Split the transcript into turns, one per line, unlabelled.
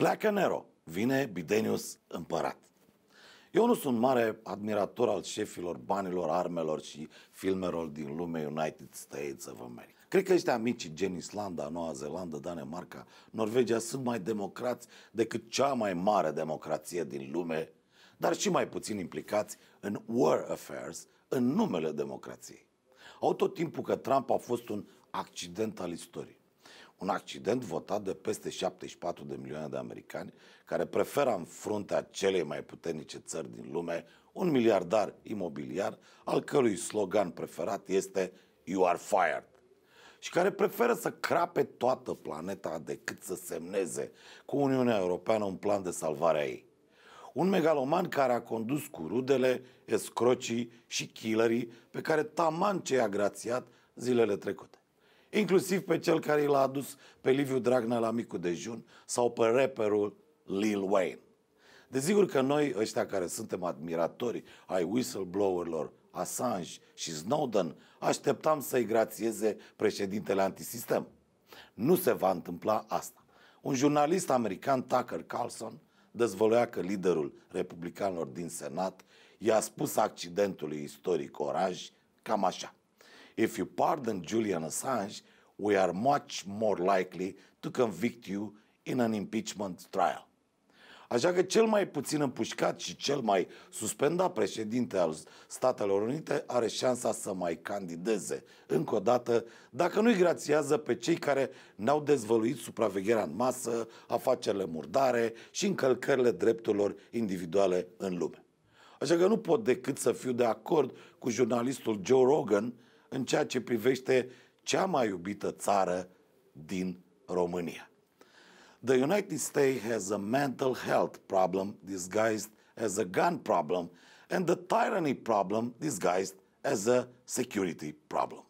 Pleacă Nero, vine Bidenius împărat. Eu nu sunt mare admirator al șefilor banilor, armelor și filmelor din lume United States of America. Cred că ăștia mici, gen Islanda, Noua Zeelandă, Danemarca, Norvegia, sunt mai democrați decât cea mai mare democrație din lume, dar și mai puțin implicați în war affairs, în numele democrației. Au tot timpul că Trump a fost un accident al istoriei un accident votat de peste 74 de milioane de americani care preferă în fruntea celei mai puternice țări din lume un miliardar imobiliar al cărui slogan preferat este You are fired și care preferă să crape toată planeta decât să semneze cu Uniunea Europeană un plan de salvare a ei. Un megaloman care a condus cu rudele, escrocii și killerii pe care taman ce a grațiat zilele trecute inclusiv pe cel care l-a adus pe Liviu Dragnea la micul dejun sau pe rapperul Lil Wayne. Desigur că noi, ăștia care suntem admiratori ai whistleblowerilor, Assange și Snowden, așteptam să-i grațieze președintele antisistem. Nu se va întâmpla asta. Un jurnalist american, Tucker Carlson, dezvăluia că liderul republicanilor din Senat i-a spus accidentului istoric Oraj cam așa. If you pardon Julian Assange, we are much more likely to convict you in an impeachment trial. Așa că cel mai puțin împușcat și cel mai suspendat președinte al Statelor Unite are șansa să mai candideze încă o dată dacă nu-i grațiază pe cei care ne au dezvăluit supravegherea în masă, afacerile murdare și încălcările drepturilor individuale în lume. Așa că nu pot decât să fiu de acord cu jurnalistul Joe Rogan, în ceea ce privește cea mai iubită țară din România. The United States has a mental health problem disguised as a gun problem and the tyranny problem disguised as a security problem.